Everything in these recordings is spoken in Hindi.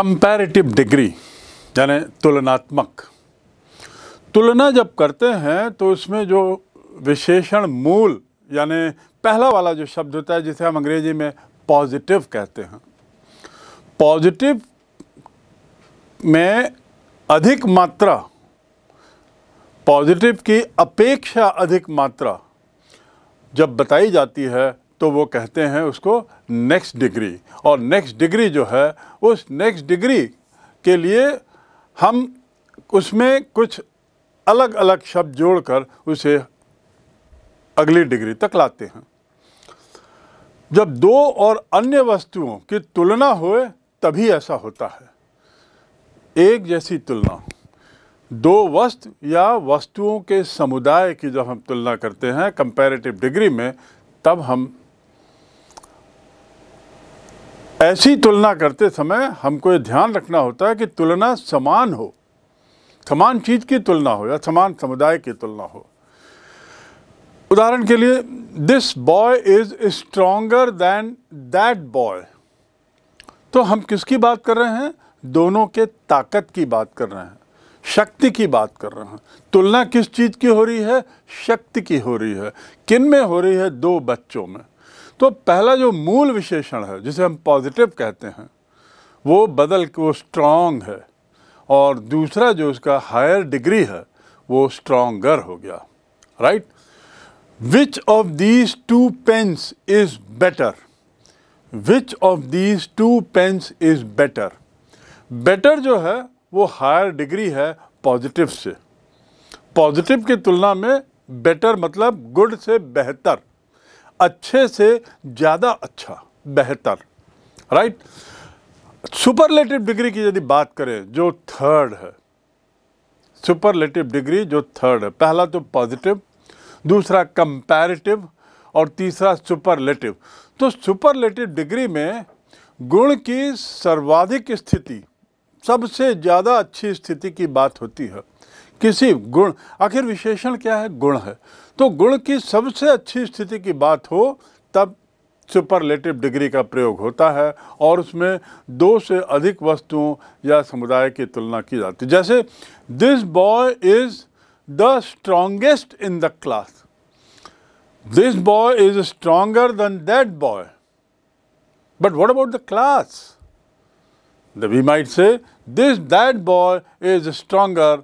कंपैरेटिव डिग्री यानी तुलनात्मक तुलना जब करते हैं तो उसमें जो विशेषण मूल यानी पहला वाला जो शब्द होता है जिसे हम अंग्रेजी में पॉजिटिव कहते हैं पॉजिटिव में अधिक मात्रा पॉजिटिव की अपेक्षा अधिक मात्रा जब बताई जाती है तो वो कहते हैं उसको नेक्स्ट डिग्री और नेक्स्ट डिग्री जो है उस नेक्स्ट डिग्री के लिए हम उसमें कुछ अलग अलग शब्द जोड़कर उसे अगली डिग्री तक लाते हैं जब दो और अन्य वस्तुओं की तुलना होए तभी ऐसा होता है एक जैसी तुलना दो वस्तु या वस्तुओं के समुदाय की जब हम तुलना करते हैं कंपैरेटिव डिग्री में तब हम ऐसी तुलना करते समय हमको ये ध्यान रखना होता है कि तुलना समान हो समान चीज़ की तुलना हो या समान समुदाय की तुलना हो उदाहरण के लिए this boy is stronger than that boy तो हम किसकी बात कर रहे हैं दोनों के ताकत की बात कर रहे हैं शक्ति की बात कर रहे हैं तुलना किस चीज़ की हो रही है शक्ति की हो रही है किन में हो रही है दो बच्चों में तो पहला जो मूल विशेषण है जिसे हम पॉजिटिव कहते हैं वो बदल के वो स्ट्रांग है और दूसरा जो उसका हायर डिग्री है वो स्ट्रांगर हो गया right which of these two pens is better which of these two pens is better better जो है वो हायर डिग्री है पॉजिटिव से पॉजिटिव की तुलना में बेटर मतलब गुड से बेहतर अच्छे से ज़्यादा अच्छा बेहतर राइट सुपरलेटिव डिग्री की यदि बात करें जो थर्ड है सुपरलेटिव डिग्री जो थर्ड है पहला तो पॉजिटिव दूसरा कंपैरेटिव और तीसरा सुपरलेटिव तो सुपरलेटिव डिग्री में गुण की सर्वाधिक स्थिति सबसे ज़्यादा अच्छी स्थिति की बात होती है किसी गुण आखिर विशेषण क्या है गुण है तो गुण की सबसे अच्छी स्थिति की बात हो तब सुपरलेटिव डिग्री का प्रयोग होता है और उसमें दो से अधिक वस्तुओं या समुदाय की तुलना की जाती है जैसे this boy is the strongest in the class this boy is stronger than that boy but what about the class the we might say this that boy is stronger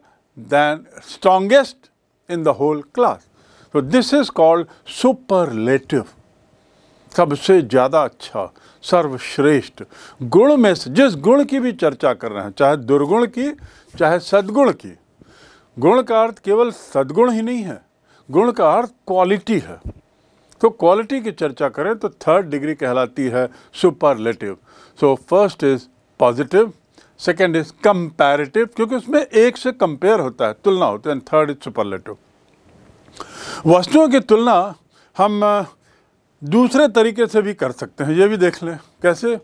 than strongest in the whole class तो दिस इज कॉल्ड सुपरलेटिव सबसे ज़्यादा अच्छा सर्वश्रेष्ठ गुण में से जिस गुण की भी चर्चा कर रहे हैं चाहे दुर्गुण की चाहे सद्गुण की गुण का अर्थ केवल सद्गुण ही नहीं है गुण का अर्थ क्वालिटी है तो क्वालिटी की चर्चा करें तो थर्ड डिग्री कहलाती है superlative so first is positive second is comparative क्योंकि उसमें एक से कंपेयर होता है तुलना होती है एंड थर्ड इज सुपरलेटिव वस्तुओं की तुलना हम दूसरे तरीके से भी कर सकते हैं ये भी देख लें कैसे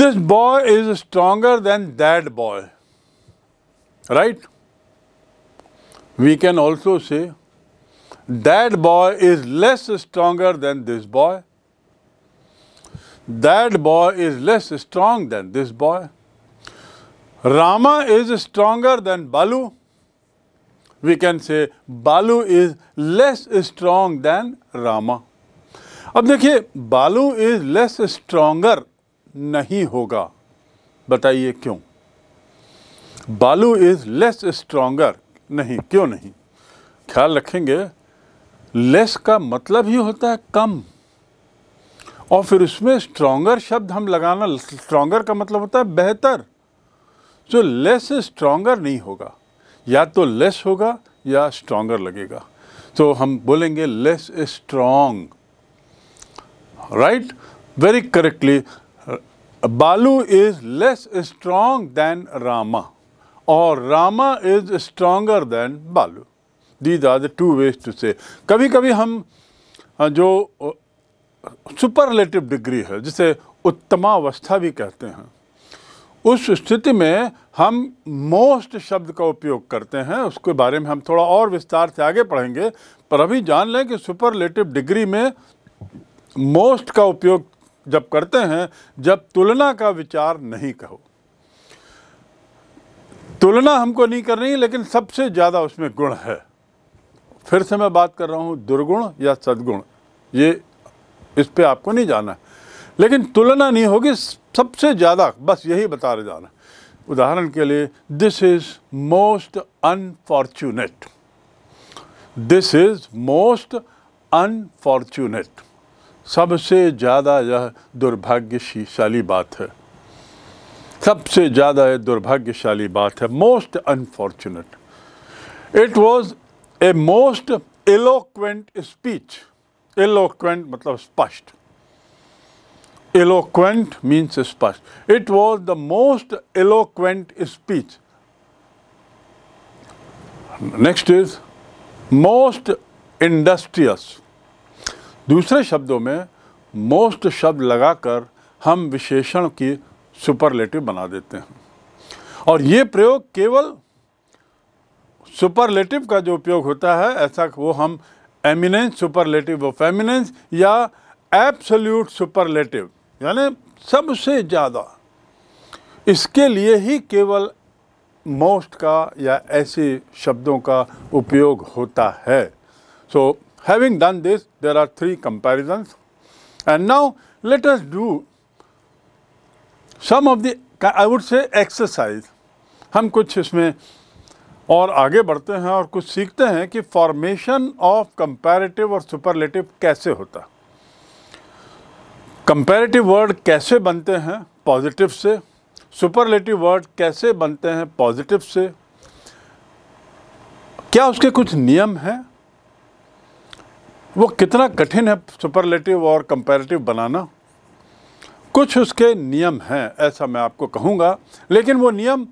this boy is stronger than that boy right we can also say that boy is less stronger than this boy that boy is less strong than this boy Rama is stronger than Balu we can say Balu is less strong than Rama अब देखिए बालू इज लेस स्ट्रोंगर नहीं होगा बताइए क्यों बालू इज लेस स्ट्रोंगर नहीं क्यों नहीं ख्याल रखेंगे लेस का मतलब ही होता है कम और फिर उसमें स्ट्रोंगर शब्द हम लगाना स्ट्रोंगर का मतलब होता है बेहतर जो लेस स्ट्रोंगर नहीं होगा या तो लेस होगा या स्ट्रॉन्गर लगेगा तो हम बोलेंगे less strong right very correctly Balu is less strong than Rama और Rama is stronger than Balu these are the two ways to say कभी कभी हम जो सुपरलेटिव डिग्री है जिसे उत्तमावस्था भी कहते हैं उस स्थिति में हम मोस्ट शब्द का उपयोग करते हैं उसके बारे में हम थोड़ा और विस्तार से आगे पढ़ेंगे पर अभी जान लें कि सुपरलेटिव डिग्री में मोस्ट का उपयोग जब करते हैं जब तुलना का विचार नहीं कहो तुलना हमको नहीं करनी लेकिन सबसे ज़्यादा उसमें गुण है फिर से मैं बात कर रहा हूँ दुर्गुण या सद्गुण ये इस पर आपको नहीं जाना लेकिन तुलना नहीं होगी सबसे ज़्यादा बस यही बता रहे जाना उदाहरण के लिए this is most unfortunate this is most unfortunate सबसे ज़्यादा यह दुर्भाग्यशाली बात है सबसे ज़्यादा यह दुर्भाग्यशाली बात है most unfortunate it was a most eloquent speech eloquent मतलब स्पष्ट Eloquent means spash It was the most eloquent speech. Next is most industrious दूसरे शब्दों में मोस्ट शब्द लगाकर हम विशेषण की सुपरलेटिव बना देते हैं और ये प्रयोग केवल सुपरलेटिव का जो उपयोग होता है ऐसा वो हम एमिनेंस सुपरलेटिव ऑफ एमिनेंस या एब्सोल्यूट सुपरलेटिव यानी सबसे ज़्यादा इसके लिए ही केवल मोस्ट का या ऐसे शब्दों का उपयोग होता है so having done this there are three comparisons and now let us do some of the I would say exercise हम कुछ इसमें और आगे बढ़ते हैं और कुछ सीखते हैं कि फॉर्मेशन ऑफ कंपैरेटिव और सुपरलेटिव कैसे होता कंपेरेटिव वर्ड कैसे बनते हैं पॉजिटिव से सुपरलेटिव वर्ड कैसे बनते हैं पॉजिटिव से क्या उसके कुछ नियम हैं वो कितना कठिन है सुपरलेटिव और कंपेरेटिव बनाना कुछ उसके नियम हैं ऐसा मैं आपको कहूँगा लेकिन वो नियम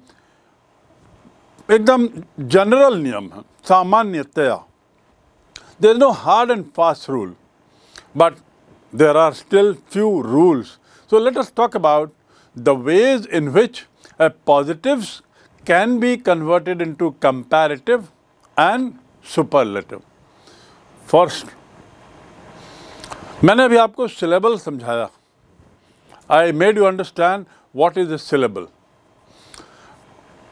एकदम जनरल नियम है सामान्यतया there no hard and fast rule but there are still few rules. So let us talk about the ways in which a positives can be converted into comparative and superlative. First, मैंने अभी आपको syllable समझाया. I made you understand what is a syllable.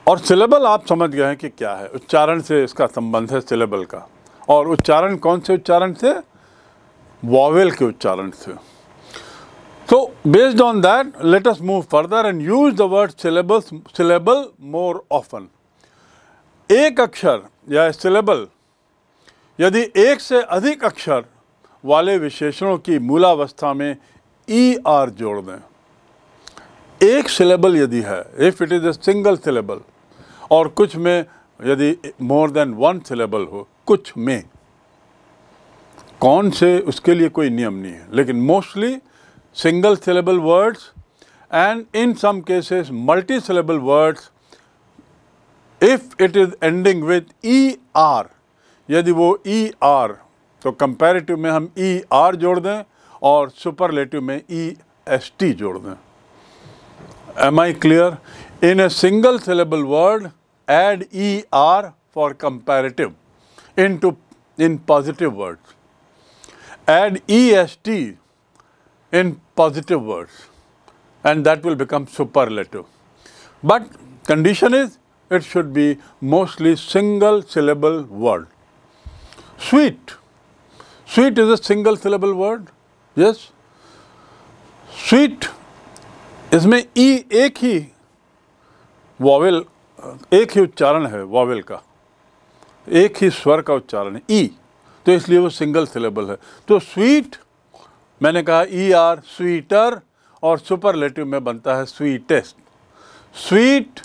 और syllable आप समझ गए हैं कि क्या है उच्चारण से इसका संबंध है syllable का और उच्चारण कौन से उच्चारण से वॉवेल के उच्चारण से तो based on that let us move further and use the word syllabus syllable more often एक अक्षर या सिलेबल यदि एक से अधिक अक्षर वाले विशेषणों की मूलावस्था में ई e आर जोड़ दें एक सिलेबल यदि है if it is a single syllable और कुछ में यदि मोर देन वन सिलेबल हो कुछ में कौन से उसके लिए कोई नियम नहीं है लेकिन mostly single syllable words and in some cases multi syllable words if it is ending with E R यदि वो ई e आर तो कंपेरेटिव में हम ई e आर जोड़ दें और सुपरलेटिव में ई एस टी जोड़ दें am I clear in a single syllable word add E R for comparative in to in positive words add est in positive words and that will become superlative. But condition is it should be mostly single syllable word. Sweet. Sweet is a single syllable word. Yes. Sweet. इसमें ई एक ही वॉवेल एक ही उच्चारण है ka. का एक ही स्वर का उच्चारण E. तो इसलिए वो सिंगल सिलेबल है तो स्वीट मैंने कहा ई आर स्वीटर और सुपरलेटिव में बनता है स्वीटेस्ट स्वीट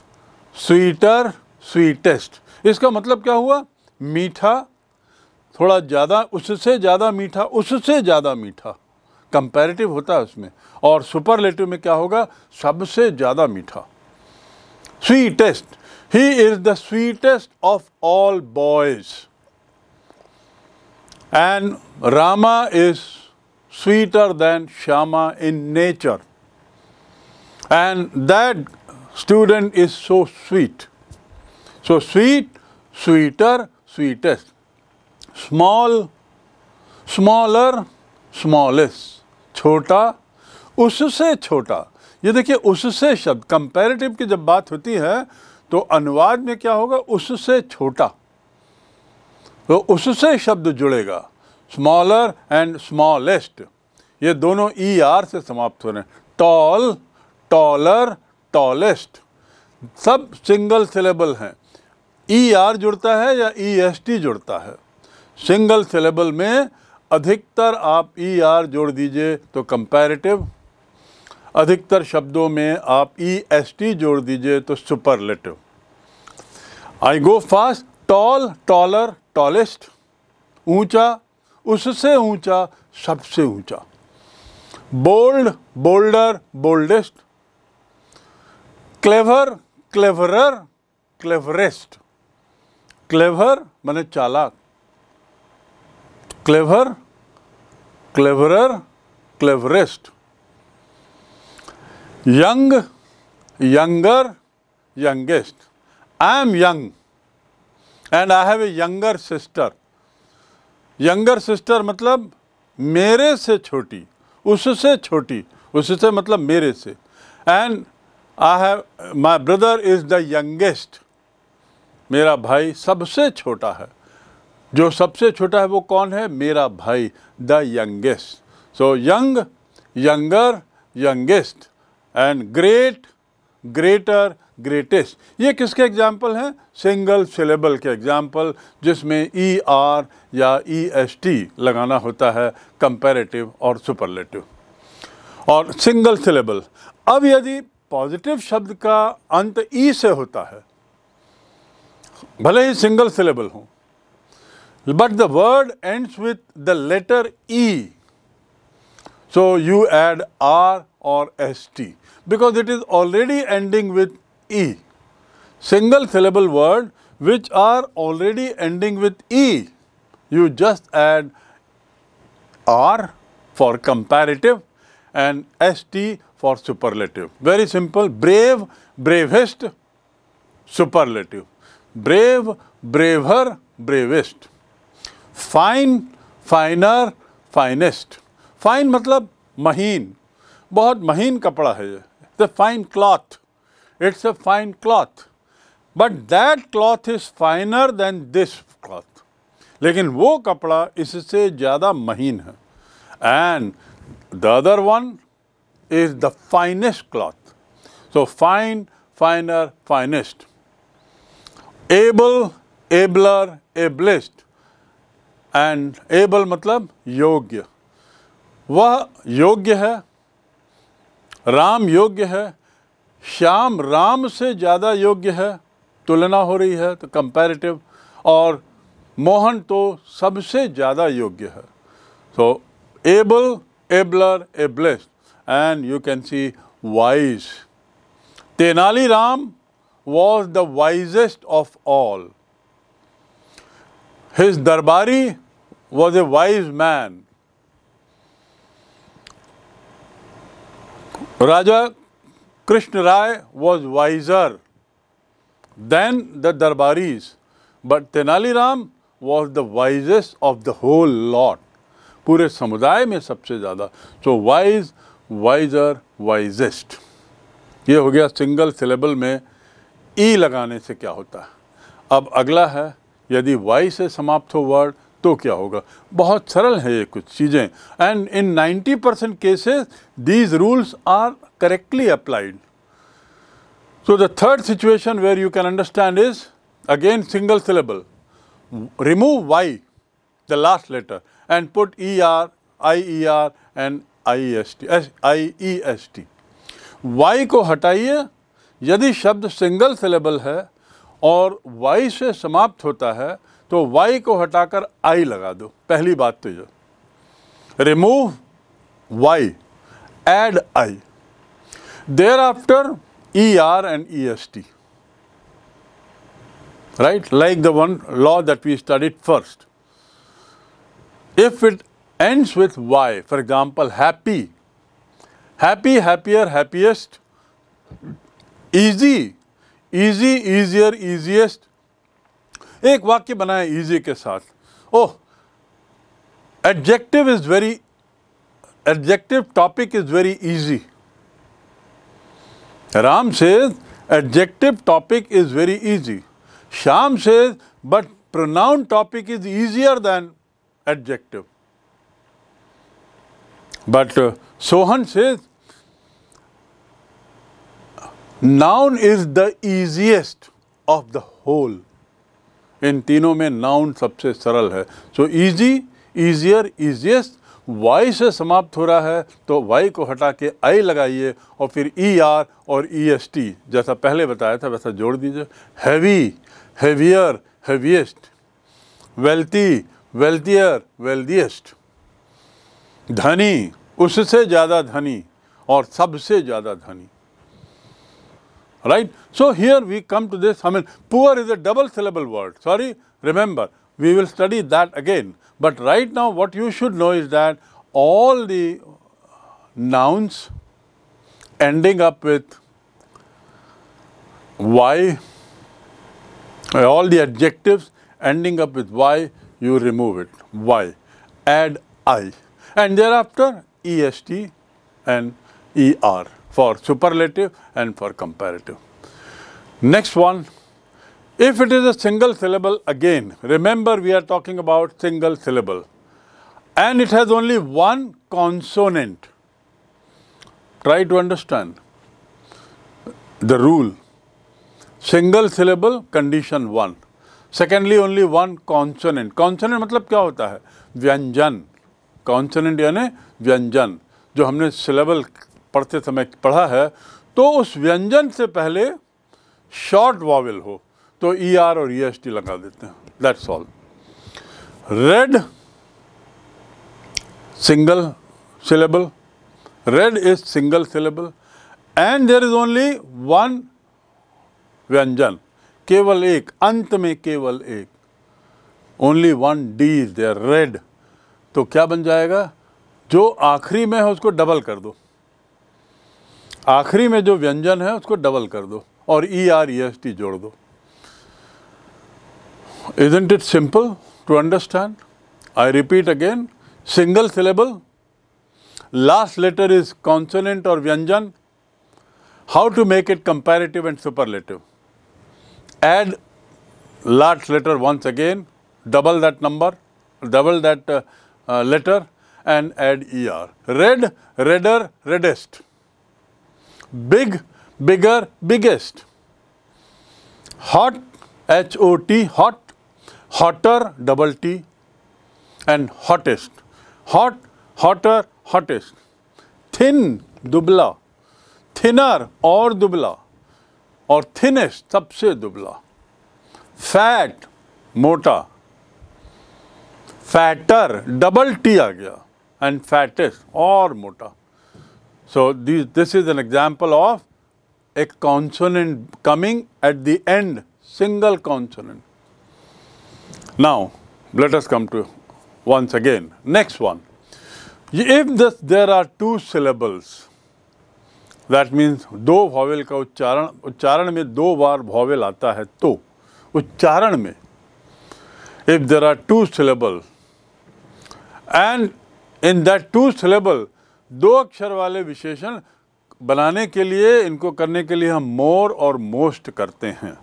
स्वीटर स्वीटेस्ट इसका मतलब क्या हुआ मीठा थोड़ा ज़्यादा उससे ज़्यादा मीठा उससे ज़्यादा मीठा कंपैरेटिव होता है उसमें और सुपरलेटिव में क्या होगा सबसे ज़्यादा मीठा sweetest he is the sweetest of all boys And Rama is sweeter than Shama in nature. And that student is so sweet. So sweet, sweeter, sweetest. Small, smaller, smallest. chota usse chota ये देखिए उससे शब्द कंपैरेटिव की जब बात होती है तो अनुवाद में क्या होगा उससे छोटा तो उससे शब्द जुड़ेगा स्मॉलर एंड स्मॉलेस्ट ये दोनों ई e आर से समाप्त हो रहे हैं टॉल टॉलर टॉलेस्ट सब सिंगल सिलेबल हैं ई e आर जुड़ता है या ई एस टी जुड़ता है सिंगल सिलेबल में अधिकतर आप ई e आर जोड़ दीजिए तो कंपैरेटिव अधिकतर शब्दों में आप ई एस टी जोड़ दीजिए तो superlative I go fast tall taller tallest ऊंचा उससे ऊंचा सबसे ऊंचा bold bolder boldest clever cleverer cleverest clever मैंने चालाक clever cleverer cleverest young younger youngest I am young and I have a younger sister younger sister मतलब मेरे से छोटी उससे छोटी उससे मतलब मेरे से and I have my brother is the youngest मेरा भाई सबसे छोटा है जो सबसे छोटा है वो कौन है मेरा भाई the youngest so young younger youngest and great greater greatest ये किसके एग्जाम्पल हैं सिंगल सिलेबल के एग्जाम्पल जिसमें ई e आर या ई एस टी लगाना होता है कंपेरेटिव और सुपरलेटिव और सिंगल सिलेबल अब यदि पॉजिटिव शब्द का अंत ई e से होता है भले ही सिंगल सिलेबल हो but the word ends with the letter E so you add R और S T because it is already ending with E. Single syllable word which are already ending with E. You just add R for comparative and ST for superlative. Very simple. Brave, bravest, superlative. Brave, braver, bravest. Fine, finer, finest. Fine matlab महीन बहुत महीन कपड़ा the fine cloth. It's a fine cloth. But that cloth is finer than this cloth. लेकिन वो कपड़ा इससे ज़्यादा महीन है and the other one is the finest cloth so fine finer finest able abler ablest and able मतलब योग्य वह योग्य है राम योग्य है श्याम राम से ज़्यादा योग्य है तुलना हो रही है तो कंपैरेटिव और मोहन तो सबसे ज़्यादा योग्य है so able abler ablest and you can see wise Tenali Ram was the wisest of all his दरबारी was a wise man Raja Krishna Raya was wiser than the दरबारीज but Tenaliram was the wisest of the whole lot पूरे समुदाय में सबसे ज़्यादा सो वाइज वाइजर वाइजेस्ट ये हो गया सिंगल सिलेबल में ई e लगाने से क्या होता है अब अगला है यदि वाई से समाप्त हो वर्ड तो क्या होगा बहुत सरल है ये कुछ चीज़ें and in 90 percent cases these rules are correctly applied so the third situation where you can understand is again single syllable remove Y the last letter and put E R I E R and I S T S I E S T Y को हटाइए यदि शब्द सिंगल सिलेबल है और वाई से समाप्त होता है तो वाई को हटाकर आई लगा दो पहली बात तो जो remove Y add I there after E R and E S T right like the one law that we studied first if it ends with Y for example happy happy happier happiest easy easy easier easiest एक वाक्य बनाए ईजी के साथ oh adjective is very adjective topic is very easy Ram से adjective topic is very easy Shyam से but pronoun topic is easier then adjective but Sohan से noun is the easiest of the whole इन तीनों में नाउन सबसे सरल है so easy easier easiest Y से समाप्त हो रहा है तो वाई को हटा के आई लगाइए और फिर ई er आर और ई एस टी जैसा पहले बताया था वैसा जोड़ दीजिए heavy heavier heaviest wealthy wealthier wealthiest धनी उससे ज़्यादा धनी और सबसे ज़्यादा धनी right. So, here we come to this, I mean, poor is a double syllable word, sorry, remember, we will study that again. But right now, what you should know is that all the nouns ending up with y, all the adjectives ending up with y, you remove it, y, add i, and thereafter est and er. for superlative and for comparative. Next one, if it is a single syllable again, remember we are talking about single syllable and it has only one consonant. Try to understand the rule. Single syllable condition one. Secondly only one consonant. Consonant मतलब क्या होता है व्यंजन कॉन्सोनेंट यानी व्यंजन जो हमने syllable पढ़ते समय पढ़ा है तो उस व्यंजन से पहले शॉर्ट वॉवल हो तो ई e आर और ई एस टी लगा देते हैं that's all red single syllable red is single syllable and there is only one व्यंजन केवल एक अंत में केवल एक only one D is there red तो क्या बन जाएगा जो आखिरी में है उसको डबल कर दो आखिरी में जो व्यंजन है उसको डबल कर दो और E R E S T जोड़ दो is isn't it simple to understand I repeat again single syllable last letter is consonant और व्यंजन how to make it comparative and superlative add last letter once again double that number double that letter and add E R red redder reddest big, bigger, biggest. Hot, H O T, hot, hotter, double T, and hottest. Hot, hotter, hottest. Thin, दुबला थिनर और दुबला और थिनेस्ट सबसे दुबला फैट मोटा फैटर डबल टी आ गया एंड फैटेस्ट और मोटा So, this this is an example of a consonant coming at the end, single consonant. Now, let us come to once again, next one. If this, there are two syllables, that means do vowel ka uchcharan uchcharan mein do बार vowel aata hai to uchcharan mein if there are two syllable and in that two syllable दो अक्षर वाले विशेषण बनाने के लिए इनको करने के लिए हम मोर और मोस्ट करते हैं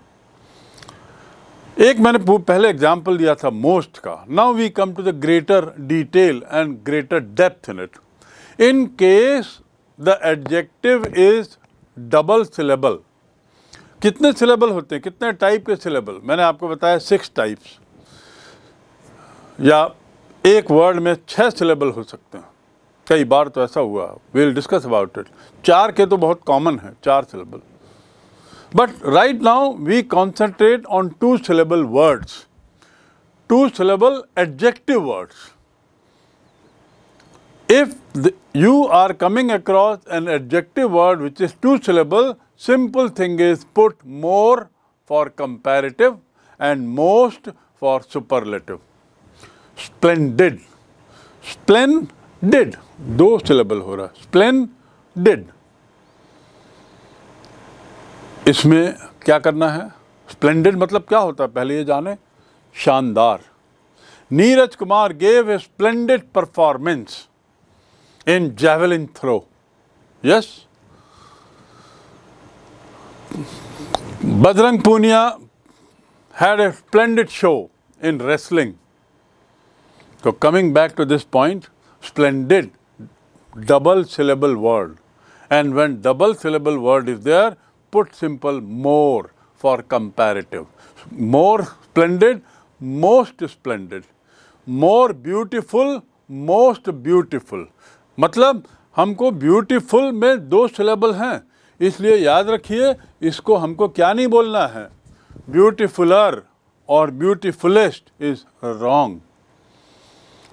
एक मैंने पहले एग्जाम्पल दिया था मोस्ट का now we come to the greater detail and greater depth in it in case the adjective is double syllable कितने सिलेबल होते हैं कितने टाइप के सिलेबल मैंने आपको बताया सिक्स टाइप्स या एक वर्ड में छह सिलेबल हो सकते हैं कई बार तो ऐसा हुआ विल डिस्कस अबाउट इट चार के तो बहुत कॉमन है चार syllable but right now we concentrate on two syllable words two syllable adjective words if the, you are coming across an adjective word which is two syllable simple thing is put more for comparative and most for superlative splendid splen did दो सिलेबल हो रहा है स्प्लेन डिड इसमें क्या करना है स्प्लेंडेड मतलब क्या होता है पहले ये जाने शानदार Neeraj Kumar gave a splendid performance in javelin throw yes Bajrang Punia had a splendid show in wrestling तो coming back to this point splendid double syllable word. And when double syllable word is there, put simple more for comparative. More splendid, most splendid. More beautiful, most beautiful. matlab हमको ब्यूटीफुल में दो सिलेबल हैं इसलिए याद रखिए इसको हमको क्या नहीं बोलना है ब्यूटीफुलर और beautifullest is wrong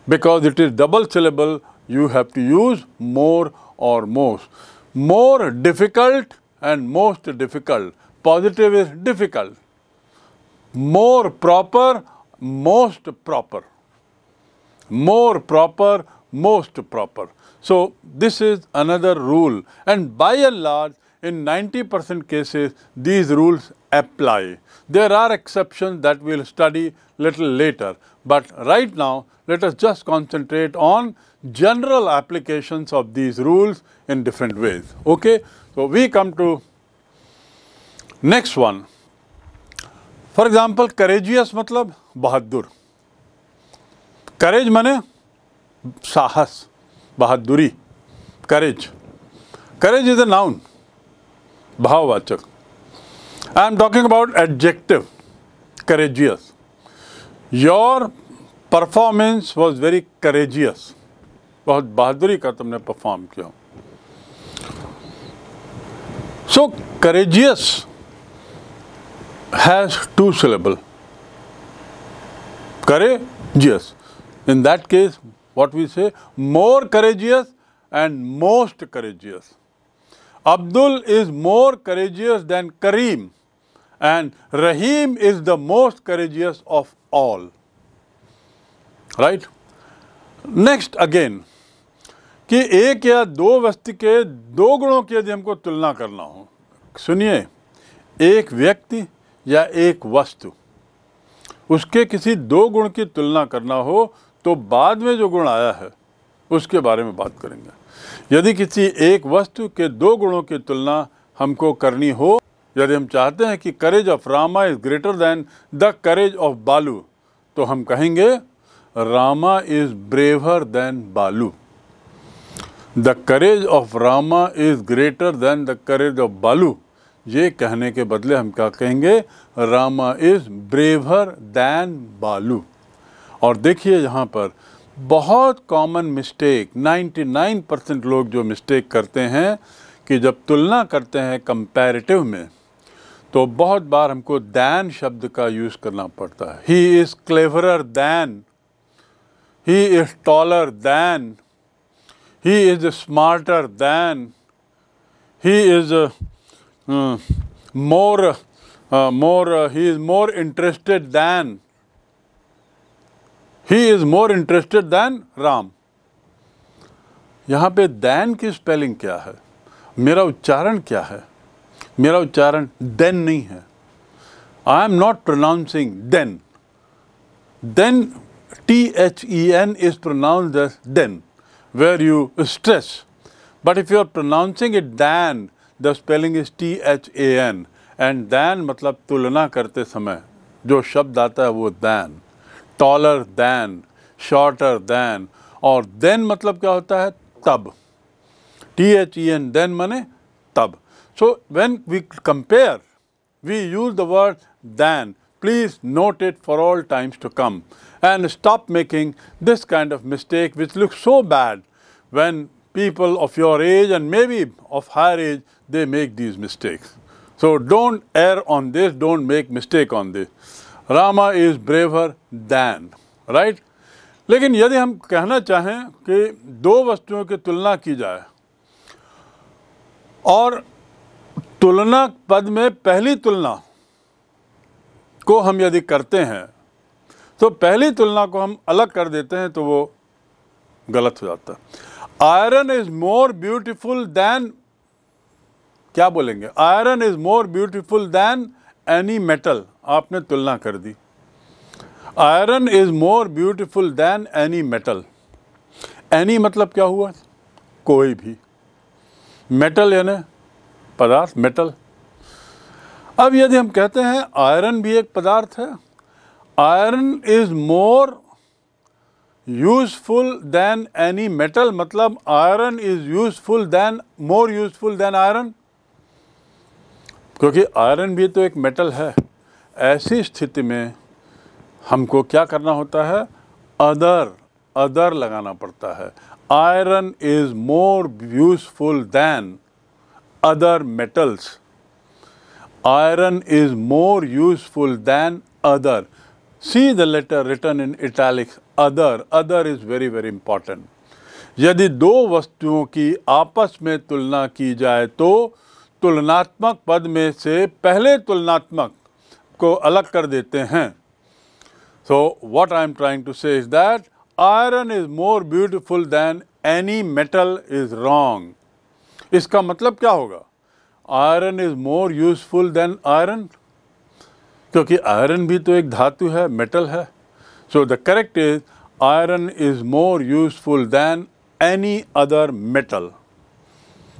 because it is double syllable you have to use more or most. More difficult and most difficult. Positive is difficult. More proper, most proper. More proper, most proper. So, this is another rule and by and large in 90 percent cases these rules apply. There are exceptions that we'll study little later, but right now let us just concentrate on general applications of these rules in different ways. Okay, so we come to next one. For example, courageous मतलब बहादुर Courage माने साहस बहादुरी courage. Courage is a noun, भाववाचक I am talking about adjective, courageous. Your performance was very courageous. बहुत बहादुरी का तुमने परफॉर्म किया so courageous has two syllable courageous in that case what we say more courageous and most courageous Abdul is more courageous than Karim and Rahim is the most courageous of all. Right? Next again, कि एक या दो व्यक्ति के दो गुणों की यदि हमको तुलना करना हो सुनिए एक व्यक्ति या एक वस्तु उसके किसी दो गुण की तुलना करना हो तो बाद में जो गुण आया है उसके बारे में बात करेंगे यदि किसी एक वस्तु के दो गुणों की तुलना हमको करनी हो यदि हम चाहते हैं कि courage of Rama is greater than the courage of Balu तो हम कहेंगे Rama is braver than Balu the courage of Rama is greater than the courage of Balu ये कहने के बदले हम क्या कहेंगे रामा इज़ ब्रेवर देन बालू और देखिए यहाँ पर बहुत कॉमन मिस्टेक 99 परसेंट लोग जो मिस्टेक करते हैं कि जब तुलना करते हैं कंपैरेटिव में तो बहुत बार हमको दैन शब्द का यूज़ करना पड़ता है he is cleverer than he is taller than he is smarter than he is more more he is more interested than he is more interested than Ram यहाँ पे दैन की स्पेलिंग क्या है मेरा उच्चारण क्या है मेरा उच्चारण देन नहीं है I am not pronouncing then then T H E N is pronounce as then where you stress but if you are pronouncing it than the spelling is T H A N and than मतलब तुलना करते समय जो शब्द आता है वो than Taller than, shorter than, or then. मतलब kya hota hai? Tab. T h e n then ई tab. So when we compare, we use the word than. Please note it for all times to come and stop making this kind of mistake which looks so bad when people of your age and maybe of higher age, they make these mistakes. So don't err on this, don't make mistake on this. Rama is braver than right लेकिन यदि हम कहना चाहें कि दो वस्तुओं की तुलना की जाए और तुलना पद में पहली तुलना को हम यदि करते हैं तो पहली तुलना को हम अलग कर देते हैं तो वो गलत हो जाता है iron is more beautiful than क्या बोलेंगे iron is more beautiful than any metal आपने तुलना कर दी iron is more beautiful than any metal any मतलब क्या हुआ कोई भी मेटल यानी पदार्थ मेटल अब यदि हम कहते हैं आयरन भी एक पदार्थ है iron is more useful than any metal मतलब iron is useful than more useful than iron क्योंकि आयरन भी तो एक मेटल है ऐसी स्थिति में हमको क्या करना होता है अदर अदर लगाना पड़ता है iron is more useful than other metals iron is more useful than other see the letter written in italics other other is very very important यदि दो वस्तुओं की आपस में तुलना की जाए तो तुलनात्मक पद में से पहले तुलनात्मक को अलग कर देते हैं so what I am trying to say is that iron is more beautiful than any metal is wrong इसका मतलब क्या होगा iron is more useful than iron क्योंकि आयरन भी तो एक धातु है मेटल है so the correct is iron is more useful than any other metal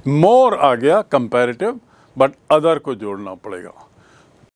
more आ गया कंपैरेटिव बट अदर को जोड़ना पड़ेगा